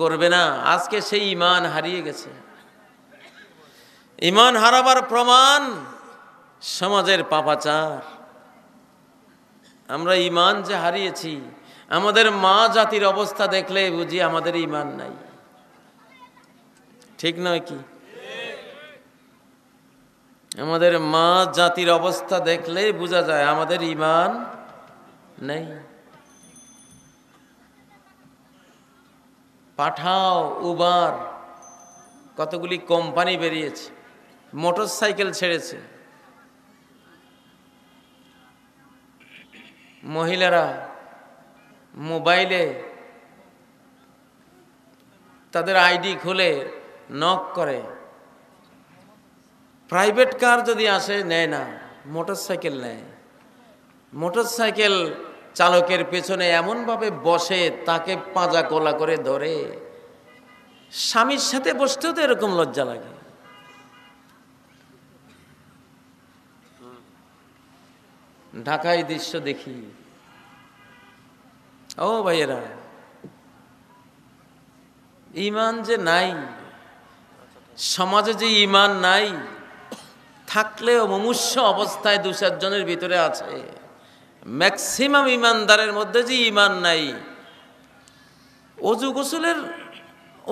করবে না আজকে সেই ইমান হারিয়ে গেছে ইমান হারাবার প্রমাণ সমাজের পাপাচার আমরা ইমান যে হারিয়েছি আমাদের মা জাতির অবস্থা দেখলে বুঝি আমাদের ইমান নাই ঠিক নয় কি আমাদের মা জাতির অবস্থা দেখলে বোঝা যায় আমাদের ইমান নেই পাঠাও উবার কতগুলি কোম্পানি বেরিয়েছে মোটর সাইকেল ছেড়েছে মহিলারা মোবাইলে তাদের আইডি খুলে নক করে প্রাইভেট কার যদি আসে নেয় না মোটর সাইকেল নেয় মোটর সাইকেল চালকের পেছনে এমনভাবে বসে তাকে পাঁজা কোলা করে ধরে স্বামীর সাথে বসতেও তো এরকম লজ্জা লাগে ঢাকায় দৃশ্য দেখি ও ভাইয়েরা ইমান যে নাই সমাজে যে ইমান নাই থাকলেও মমুষ্য অবস্থায় দু চারজনের ভিতরে আছে ম্যাক্সিমাম ইমানদারের মধ্যে যে ইমান নাই অজু গোসলের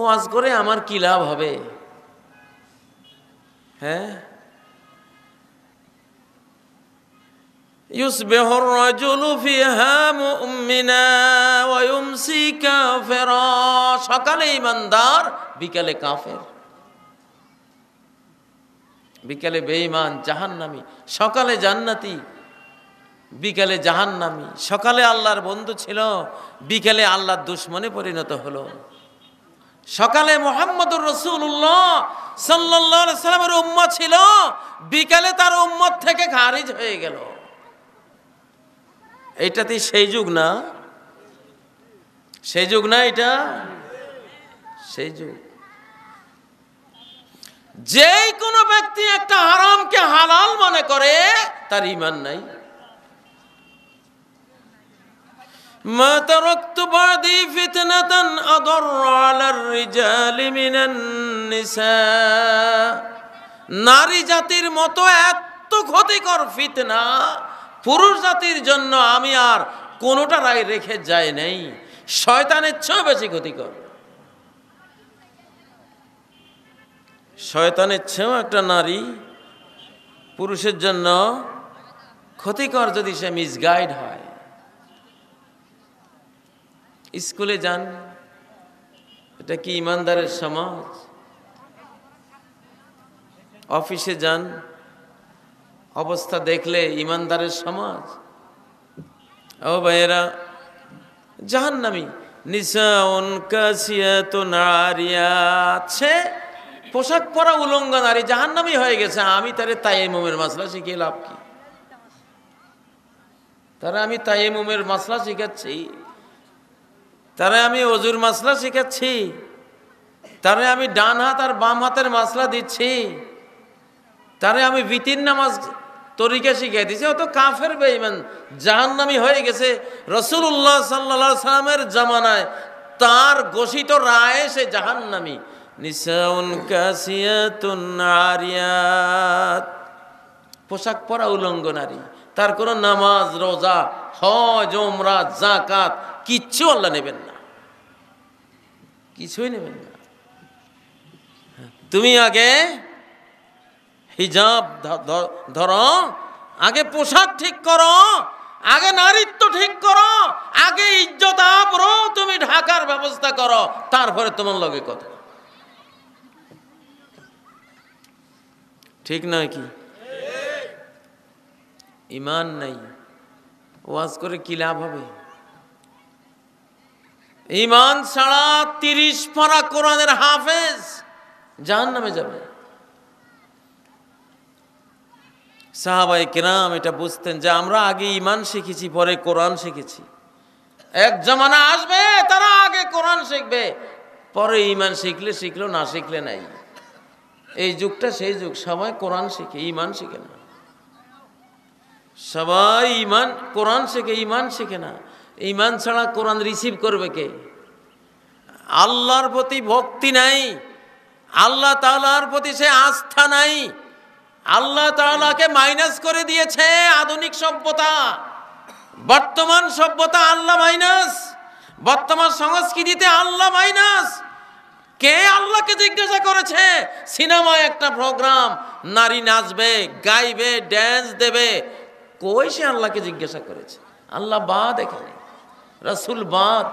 ওয়াজ করে আমার কি লাভ হবে হ্যাঁ يصبح الرجل فيها مؤمنا ويمسي كافرا সকালে ইমানদার বিকালে কাফের বিকালে বেঈমান জাহান্নামী সকালে জান্নাতি বিকালে জাহান্নামি সকালে আল্লাহর বন্ধু ছিল বিকালে আল্লাহর দুশ্মনে পরিণত হলো সকালে মোহাম্মদুর রসুল্লাহ সাল্লামের উম্ম ছিল বিকালে তার উম্মত থেকে খারিজ হয়ে গেল তুই সেই যুগ না সেই যুগ না এটা সেই যুগ যেই কোনো ব্যক্তি একটা হারামকে হালাল মনে করে তার ইমান নাই ما تركت بعدي فتنة أضر على الرجال من النساء নারী জাতির মতো এত ক্ষতিকর ফিতনা পুরুষ জাতির জন্য আমি আর কোনোটা রায় রেখে যায় নাই শয়তানের চেয়েও বেশি ক্ষতিকর শয়তানের চেয়েও একটা নারী পুরুষের জন্য ক্ষতিকর যদি সে মিসগাইড হয় স্কুলে যান এটা কি ইমানদারের সমাজ অফিসে যান অবস্থা দেখলে ইমানদারের সমাজ ও ভাইয়েরা জাহান্নামি নামি কাসিয়াত পোশাক পরা উলঙ্গ নারী জাহান্নামি হয়ে গেছে আমি তারে তাইমুমের মাসলা শিখিয়ে লাভ কি তারা আমি তাইমুমের মাসলা শিখাচ্ছি তারে আমি অজুর মাসলা শিখাচ্ছি তারে আমি ডান হাত আর বাম হাতের মাসলা দিচ্ছি তারে আমি বিতির নামাজ তরিকা শিখিয়ে দিচ্ছি অত কাফের বেঈমান জাহান্নামি হয়ে গেছে রসুল্লাহ সাল্লা সালামের জামানায় তার ঘোষিত রায় সে জাহান্নামি নিসাউন পোশাক পরা উলঙ্গ নারী তার কোনো নামাজ রোজা হজ ওমরা জাকাত কিচ্ছু আল্লাহ নেবেন না কিছুই নেবেন না তুমি আগে হিজাব ধর আগে পোশাক ঠিক করো আগে নারীত্ব ঠিক করো আগে ইজ্জত আবরো তুমি ঢাকার ব্যবস্থা করো তারপরে তোমার লগে কথা ঠিক নয় কি ইমান নাই ওয়াজ করে কি লাভ হবে ইমান ছাড়া তিরিশ পারা কোরআনের হাফেজ জাহান নামে যাবে সাহাবাই কেরাম এটা বুঝতেন যে আমরা আগে ইমান শিখেছি পরে কোরআন শিখেছি এক জমানা আসবে তারা আগে কোরআন শিখবে পরে ইমান শিখলে শিখলো না শিখলে নাই এই যুগটা সেই যুগ সবাই কোরআন শিখে ইমান শিখে না সবাই ইমান কোরআন শেখে ইমান শেখে না ইমান ছাড়া কোরআন রিসিভ করবে কে আল্লাহর প্রতি ভক্তি নাই আল্লাহ তালার প্রতি সে আস্থা নাই আল্লাহ তালাকে মাইনাস করে দিয়েছে আধুনিক সভ্যতা বর্তমান সভ্যতা আল্লাহ মাইনাস বর্তমান সংস্কৃতিতে আল্লাহ মাইনাস কে আল্লাহকে জিজ্ঞাসা করেছে সিনেমায় একটা প্রোগ্রাম নারী নাচবে গাইবে ড্যান্স দেবে কই সে আল্লাহকে জিজ্ঞাসা করেছে আল্লাহ বাদ এখানে রাসুল বাদ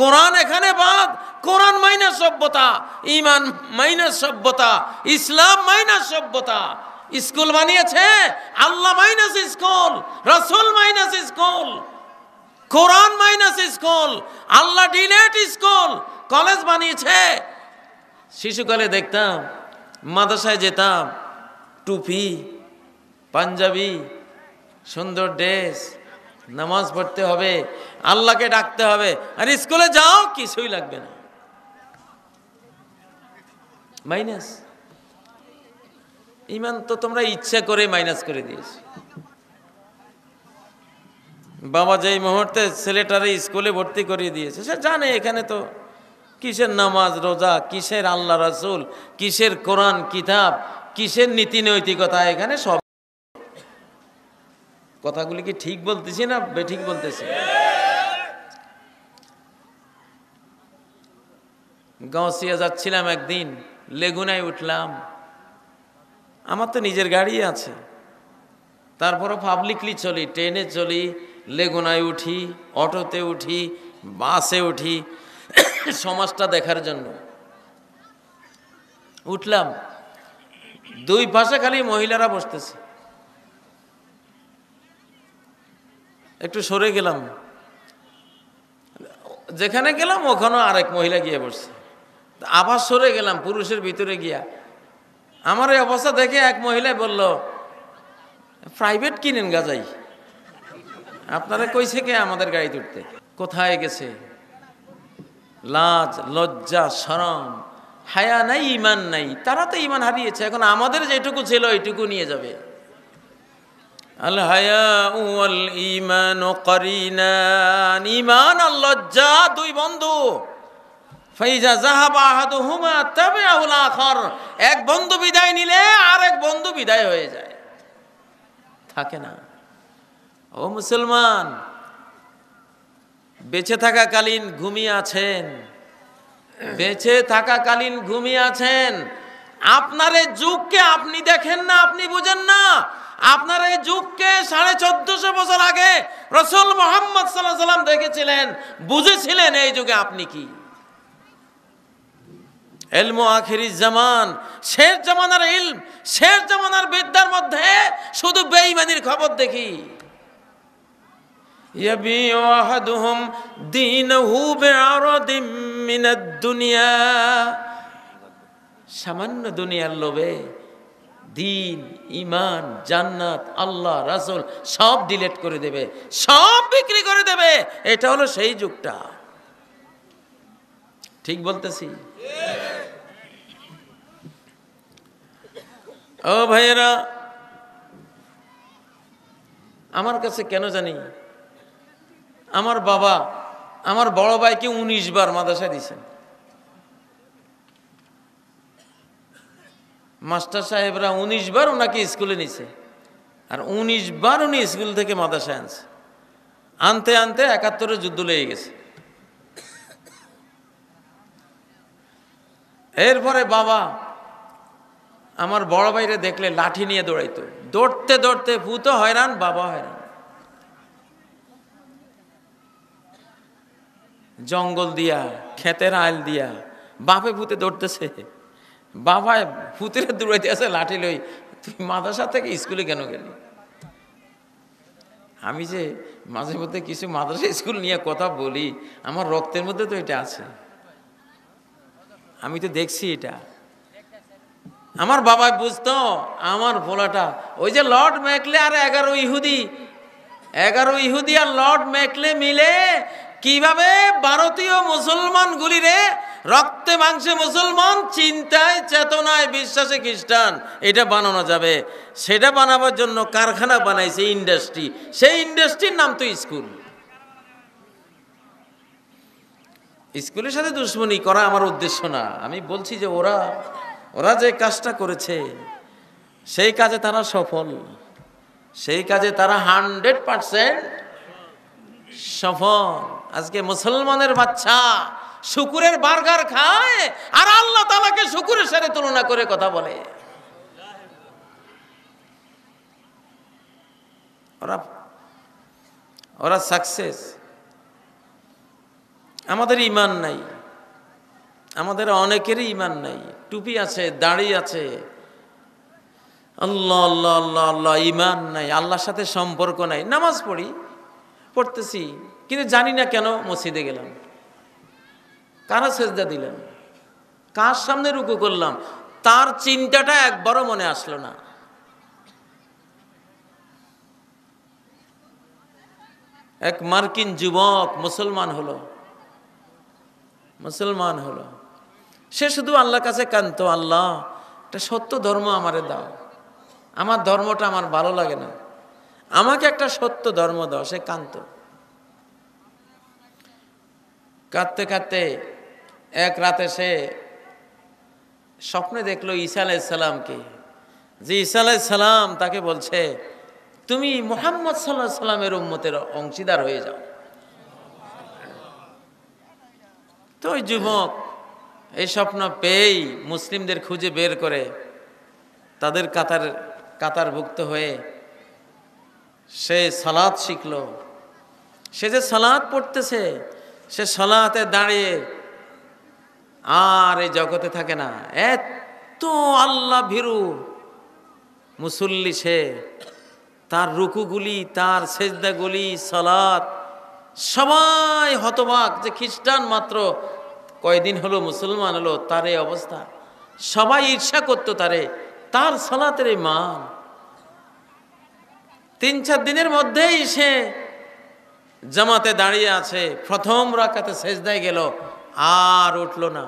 কোরআন এখানে বাদ কোরআন মাইনাস সভ্যতা ইমান মাইনাস সভ্যতা ইসলাম মাইনাস সভ্যতা স্কুল বানিয়েছে আল্লাহ মাইনাস স্কুল রাসুল minus school Quran minus school Allah delete school college বানিয়েছে শিশুকালে দেখতাম মাদ্রাসায় যেতাম টুপি পাঞ্জাবি সুন্দর ড্রেস নামাজ পড়তে হবে আল্লাহকে ডাকতে হবে আর স্কুলে যাও কিছুই লাগবে না মাইনাস ইমান তো তোমরা ইচ্ছা করে মাইনাস করে দিয়েছ বাবা যেই মুহূর্তে ছেলেটারে স্কুলে ভর্তি করিয়ে দিয়েছে সে জানে এখানে তো কিসের নামাজ রোজা কিসের আল্লাহ রাসুল কিসের কোরআন কিতাব কিসের নীতি নৈতিকতা এখানে সব কথাগুলি কি ঠিক বলতেছি না বেঠিক বলতেছি গাঁসিয়া যাচ্ছিলাম একদিন লেগুনায় উঠলাম আমার তো নিজের গাড়ি আছে তারপরও পাবলিকলি চলি ট্রেনে চলি লেগুনায় উঠি অটোতে উঠি বাসে উঠি সমাজটা দেখার জন্য উঠলাম দুই পাশে খালি মহিলারা বসতেছে একটু সরে গেলাম যেখানে গেলাম ওখানেও আরেক মহিলা গিয়ে বসছে আবার সরে গেলাম পুরুষের ভিতরে গিয়া আমার এই অবস্থা দেখে এক মহিলা বলল প্রাইভেট কিনেন গাজাই আপনারা কইছে কে আমাদের গাড়ি তুলতে কোথায় গেছে লাজ লজ্জা সরম হায়া নাই ইমান নাই তারা তো ইমান হারিয়েছে এখন আমাদের যেটুকু ছিল ওইটুকু নিয়ে যাবে ইমান আর লজ্জা দুই বন্ধু ফাইজা জাহাবা আহাদু হুমা তবে আহুল আখর এক বন্ধু বিদায় নিলে আর এক বন্ধু বিদায় হয়ে যায় থাকে না ও মুসলমান বেঁচে থাকাকালীন ঘুমিয়ে আছেন বেঁচে থাকাকালীন ঘুমিয়ে আছেন আপনার যুগকে আপনি দেখেন না আপনি বুঝেন না আপনার এই যুগকে সাড়ে চোদ্দশো বছর আগে রসুল মোহাম্মদ সাল্লাহ দেখেছিলেন বুঝেছিলেন এই যুগে আপনি কি এলমো আখিরি জামান শেষ জামানার ইলম শেষ জামানার বিদ্যার মধ্যে শুধু বেইমানির খবর দেখি يبيع أحدهم دينه بعرض من الدنيا সামান্য দুনিয়ার লোভে দিন ইমান জান্নাত আল্লাহ রাসুল সব ডিলেট করে দেবে সব বিক্রি করে দেবে এটা হলো সেই যুগটা ঠিক বলতেছি ও ভাইয়েরা আমার কাছে কেন জানি আমার বাবা আমার বড় ভাইকে উনিশ বার মাদাসা দিয়েছেন মাস্টার সাহেবরা উনিশ বার ওনাকে স্কুলে নিছে আর উনিশ বার উনি স্কুল থেকে মাদাসায় আনছে আনতে আনতে একাত্তরে যুদ্ধ লেগে গেছে এরপরে বাবা আমার বড় ভাইরে দেখলে লাঠি নিয়ে দৌড়াইতো দৌড়তে দৌড়তে ভূত হয়রান বাবা হয়রান জঙ্গল দিয়া ক্ষেতের আইল দিয়া বাপে ভূতে দৌড়তেছে বাবায় ফুতিরে দৌড়াইতে আছে লাঠি লই তুই মাদ্রাসা থেকে স্কুলে কেন গেলি আমি যে মাঝে মধ্যে কিছু মাদ্রাসা স্কুল নিয়ে কথা বলি আমার রক্তের মধ্যে তো এটা আছে আমি তো দেখছি এটা আমার বাবা বুঝতো আমার ভোলাটা ওই যে লর্ড মেকলে আর এগারো ইহুদি এগারো ইহুদি আর লর্ড মেকলে মিলে কিভাবে ভারতীয় মুসলমানগুলিরে রক্তে মাংসে মুসলমান চিন্তায় চেতনায় বিশ্বাসে খ্রিস্টান এটা বানানো যাবে সেটা বানাবার জন্য কারখানা বানাইছে ইন্ডাস্ট্রি সেই ইন্ডাস্ট্রির নাম তো স্কুল স্কুলের সাথে দুশ্মনী করা আমার উদ্দেশ্য না আমি বলছি যে ওরা ওরা যে কাজটা করেছে সেই কাজে তারা সফল সেই কাজে তারা হান্ড্রেড পারসেন্ট সফল আজকে মুসলমানের বাচ্চা শুকুরের বার্গার খায় আর আল্লাহ তালাকে শুকুরের সাথে তুলনা করে কথা বলে ওরা ওরা সাকসেস আমাদের ইমান নাই আমাদের অনেকেরই ইমান নাই টুপি আছে দাড়ি আছে আল্লাহ আল্লাহ আল্লাহ আল্লাহ ইমান নাই আল্লাহর সাথে সম্পর্ক নাই নামাজ পড়ি পড়তেছি কিন্তু জানি না কেন মসজিদে গেলাম কারা সেজদা দিলেন কার সামনে রুকু করলাম তার চিন্তাটা একবারও মনে আসলো না এক মার্কিন যুবক মুসলমান হলো মুসলমান হলো সে শুধু আল্লাহ কাছে কান্ত আল্লাহ একটা সত্য ধর্ম আমারে দাও আমার ধর্মটা আমার ভালো লাগে না আমাকে একটা সত্য ধর্ম দাও সে কান্ত কাঁদতে কাঁদতে এক রাতে সে স্বপ্নে দেখলো ঈসা আলাইসাল্লামকে যে ঈসা আলাইসাল্লাম তাকে বলছে তুমি মোহাম্মদ সাল্লাহ সাল্লামের উম্মতের অংশীদার হয়ে যাও তো ওই যুবক এই স্বপ্ন পেয়েই মুসলিমদের খুঁজে বের করে তাদের কাতার কাতারভুক্ত হয়ে সে সালাদ শিখল সে যে সালাদ পড়তেছে সে সালাতে দাঁড়িয়ে আর এই জগতে থাকে না এত আল্লাহ ভীরু মুসল্লি সে তার রুকুগুলি তার সেজদাগুলি সালাত সবাই হতবাক যে খ্রিস্টান মাত্র কয়দিন হলো মুসলমান হলো তার এই অবস্থা সবাই ঈর্ষা করতো তারে তার সালাতের এই মান তিন চার দিনের মধ্যেই সে জামাতে দাঁড়িয়ে আছে প্রথম রাখাতে শেষ দেয় গেল আর উঠল না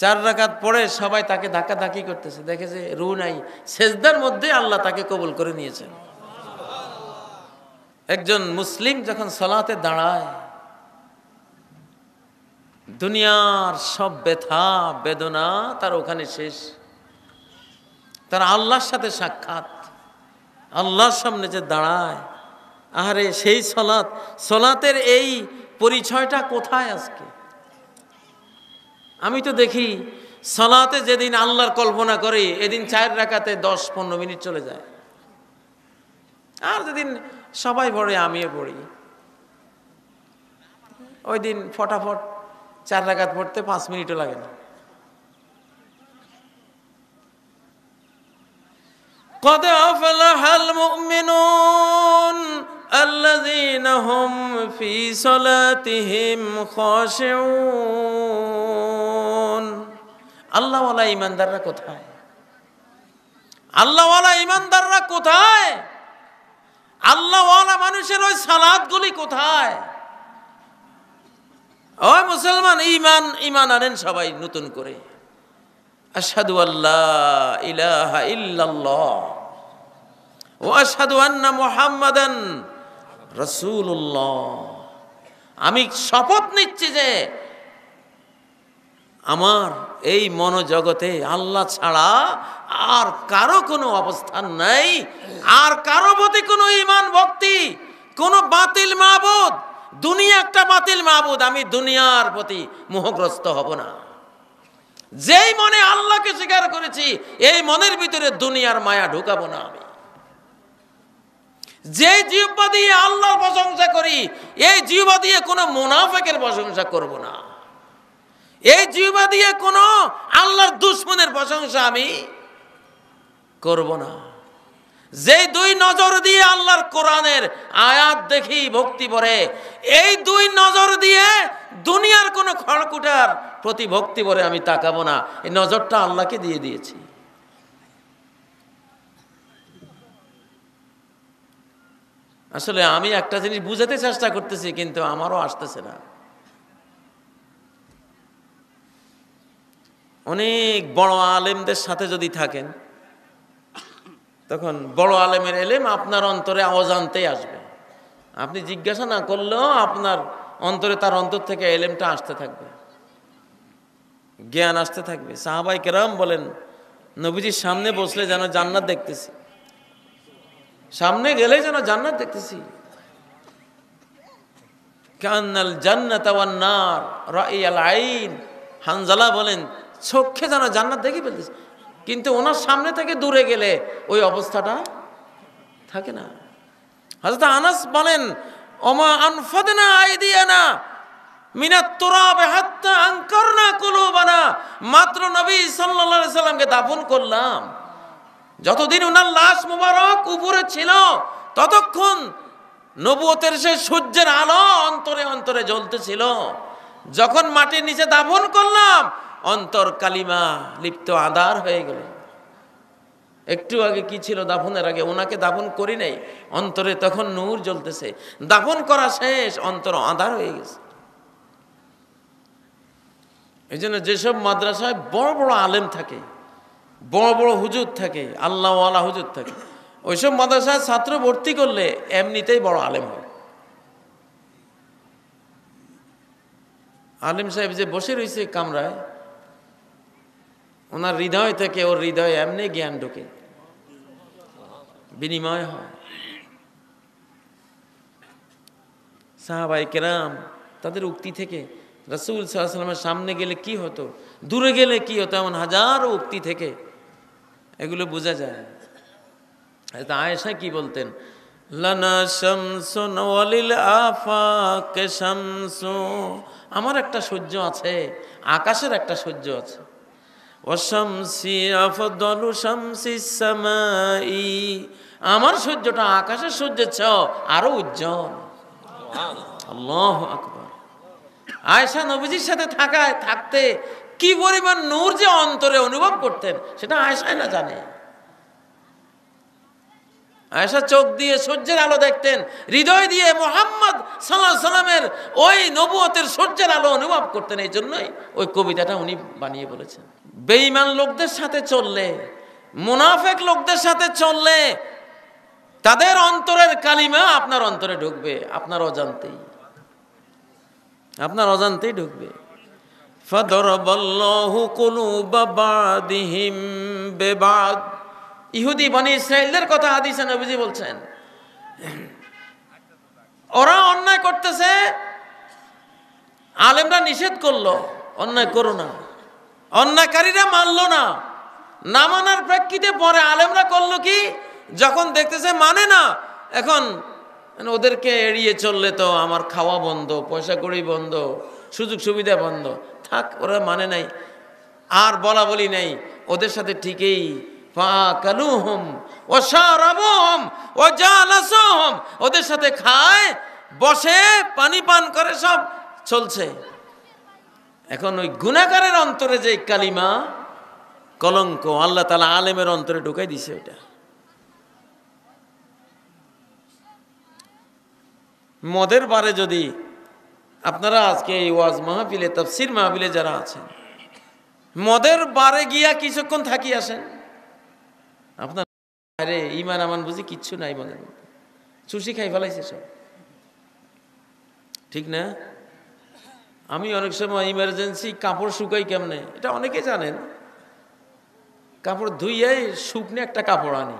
চার রাকাত পরে সবাই তাকে ধাক্কা ধাক্কি করতেছে দেখে যে রু নাই শেষদার মধ্যে আল্লাহ তাকে কবুল করে নিয়েছেন একজন মুসলিম যখন সলাতে দাঁড়ায় দুনিয়ার সব ব্যথা বেদনা তার ওখানে শেষ তার আল্লাহর সাথে সাক্ষাৎ আল্লাহর সামনে যে দাঁড়ায় আহারে সেই সলাৎ সলাতের এই পরিচয়টা কোথায় আজকে আমি তো দেখি সালাতে যেদিন আল্লাহর কল্পনা করে এদিন চায়ের রাখাতে দশ পনেরো মিনিট চলে যায় আর যেদিন সবাই পড়ে আমিও পড়ি ওই দিন ফটাফট চার রাখাত পড়তে পাঁচ মিনিটও লাগে না قد হাল المؤمنون الذين هم في صلاتهم خاشعون আল্লাহওয়ালা ইমানদাররা কোথায় আল্লাহওয়ালা ইমানদাররা কোথায় আল্লাহওয়ালা মানুষের ওই সালাদগুলি কোথায় ও মুসলমান ইমান ইমান আনেন সবাই নতুন করে আসাদু আল্লাহ ইলাহা ইল্লাল্লাহ ও আসাদু আন্না মোহাম্মদান রসুল্লাহ আমি শপথ নিচ্ছি যে আমার এই মনোজগতে আল্লাহ ছাড়া আর কারো কোনো অবস্থান নাই আর কারো প্রতি কোনো ইমান ভক্তি কোনো বাতিল মাহবুদ দুনিয়া একটা বাতিল মাহবুদ আমি দুনিয়ার প্রতি মোহগ্রস্ত হব না যেই মনে আল্লাহকে স্বীকার করেছি এই মনের ভিতরে দুনিয়ার মায়া ঢুকাবো না আমি যে জিহ্বা দিয়ে আল্লাহর প্রশংসা করি এই জিহ্বা দিয়ে কোনো মোনাফেকের প্রশংসা করব না এই জিহ্বা দিয়ে কোনো আল্লাহর দুশ্মনের প্রশংসা আমি করব না যে দুই নজর দিয়ে আল্লাহর কোরআনের আয়াত দেখি ভক্তি ভরে এই দুই নজর দিয়ে দুনিয়ার কোনো খড়কুটার প্রতি ভক্তি ভরে আমি তাকাবো না এই নজরটা আল্লাহকে দিয়ে দিয়েছি আসলে আমি একটা জিনিস বুঝাতে চেষ্টা করতেছি কিন্তু আমারও আসতেছে না অনেক বড় আলেমদের সাথে যদি থাকেন তখন বড় আলেমের এলেম আপনার অন্তরে অজান্তেই আসবে আপনি জিজ্ঞাসা না করলেও আপনার অন্তরে তার অন্তর থেকে এলেমটা আসতে থাকবে জ্ঞান আসতে থাকবে সাহাবাই কেরাম বলেন নবীজির সামনে বসলে যেন জান্নাত দেখতেছি সামনে গেলে যেন জান্নাত দেখতেছি কান্নাল জান্নাত নার রাইয়াল আইন হানজালা বলেন চোখে যেন জান্নাত দেখে ফেলতেছে কিন্তু ওনার সামনে থেকে দূরে গেলে ওই অবস্থাটা থাকে না হজরত আনাস বলেন অমা আনফাদনা আইদিয়ানা মিনাত তোরাবে হাত্তা আঙ্কারনা কুলুবানা মাত্র নবী সাল্লাল্লাহু আলাইহি সাল্লামকে দাফন করলাম যতদিন ওনার লাশ মুবারক উপরে ছিল ততক্ষণ নবুয়তের সে সূর্যের আলো অন্তরে অন্তরে জ্বলতেছিল যখন মাটির নিচে দাফন করলাম অন্তর কালিমা লিপ্ত আদার হয়ে গেল একটু আগে কি ছিল দাফনের আগে ওনাকে দাফন করি নাই অন্তরে তখন নূর জ্বলতেছে দাফন করা শেষ অন্তর আধার হয়ে গেছে এই জন্য যেসব মাদ্রাসায় বড় বড় আলেম থাকে বড় বড় হুজুর থাকে আল্লাহওয়ালা হুজুর থাকে ওইসব মাদ্রাসায় ছাত্র ভর্তি করলে এমনিতেই বড় আলেম হয় আলিম সাহেব যে বসে রয়েছে কামরায় ওনার হৃদয় থেকে ওর হৃদয় এমনি জ্ঞান ঢোকে বিনিময় হয় সাহাবাই কেরাম তাদের উক্তি থেকে রসুল সালামের সামনে গেলে কি হতো দূরে গেলে কি হতো এমন হাজারো উক্তি থেকে এগুলো বোঝা যায় না আয়েশা কি বলতেন লানা শামসুন ওয়ালিল আফাক শামসু আমার একটা সূর্য আছে আকাশের একটা সূর্য আছে অশামসি আফদলু শামসি সামাই আমার সূর্যটা আকাশের সূর্য চাও আরো উজ্জ্বল আল্লাহ আকবার আয়েশা নবীজির সাথে থাকায় থাকতে কি পরিমাণ নূর যে অন্তরে অনুভব করতেন সেটা আয়সায় না জানে আয়সা চোখ দিয়ে সূর্যের আলো দেখতেন হৃদয় দিয়ে মোহাম্মদ সাল্লাহ সাল্লামের ওই নবুয়তের সূর্যের আলো অনুভব করতেন এই জন্যই ওই কবিতাটা উনি বানিয়ে বলেছেন বেঈমান লোকদের সাথে চললে মুনাফেক লোকদের সাথে চললে তাদের অন্তরের কালিমা আপনার অন্তরে ঢুকবে আপনার অজান্তেই আপনার অজান্তেই ঢুকবে فضرب الله قلوب بعضهم ببعض ইহুদি বনি ইসরায়েলদের কথা হাদিসে নবীজি বলছেন ওরা অন্যায় করতেছে আলেমরা নিষেধ করলো অন্যায় করো না অন্যায়কারীরা মানলো না না মানার প্রেক্ষিতে পরে আলেমরা করলো কি যখন দেখতেছে মানে না এখন ওদেরকে এড়িয়ে চললে তো আমার খাওয়া বন্ধ পয়সা কড়ি বন্ধ সুযোগ সুবিধা বন্ধ থাক ওরা মানে নাই আর বলা বলি নাই ওদের সাথে ঠিকই ওদের সাথে খায় বসে পানি পান করে সব চলছে এখন ওই গুণাকারের অন্তরে যে কালিমা কলঙ্ক আল্লাহ তালা আলেমের অন্তরে ঢুকাই দিছে ওইটা মদের বারে যদি আপনারা আজকে এই ওয়াজ মাহফিলে তফসির মাহফিলে যারা আছেন মদের বারে গিয়া কিছুক্ষণ থাকি আসেন আপনার আরে ইমান আমান বুঝি কিচ্ছু নাই মদের মধ্যে চুষি খাই ফেলাইছে সব ঠিক না আমি অনেক সময় ইমার্জেন্সি কাপড় শুকাই কেমনে এটা অনেকে জানেন কাপড় ধুইয়াই শুকনে একটা কাপড় আনি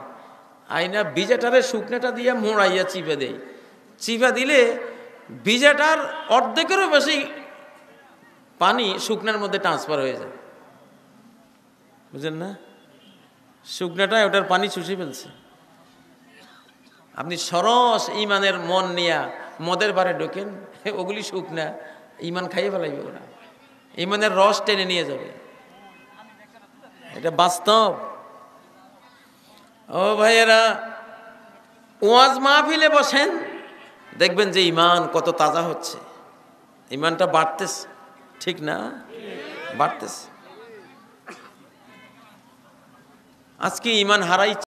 আইনা ভিজাটারে শুকনোটা দিয়ে মোড়াইয়া চিপে দেয় চিপে দিলে ভিজাটার অর্ধেকেরও বেশি পানি শুকনার মধ্যে ট্রান্সফার হয়ে যায় বুঝলেন না শুকনাটা ওটার পানি চুষে ফেলছে আপনি সরস ইমানের মন নিয়া মদের পারে ঢোকেন ওগুলি শুকনা ইমান খাইয়ে ফেলাইবে ওরা ইমানের রস টেনে নিয়ে যাবে এটা বাস্তব ও ভাইয়েরা ওয়াজ মাহফিলে বসেন দেখবেন যে ইমান কত তাজা হচ্ছে ইমানটা বাড়তেছে ঠিক না বাড়তেছে আজকে ইমান হারাই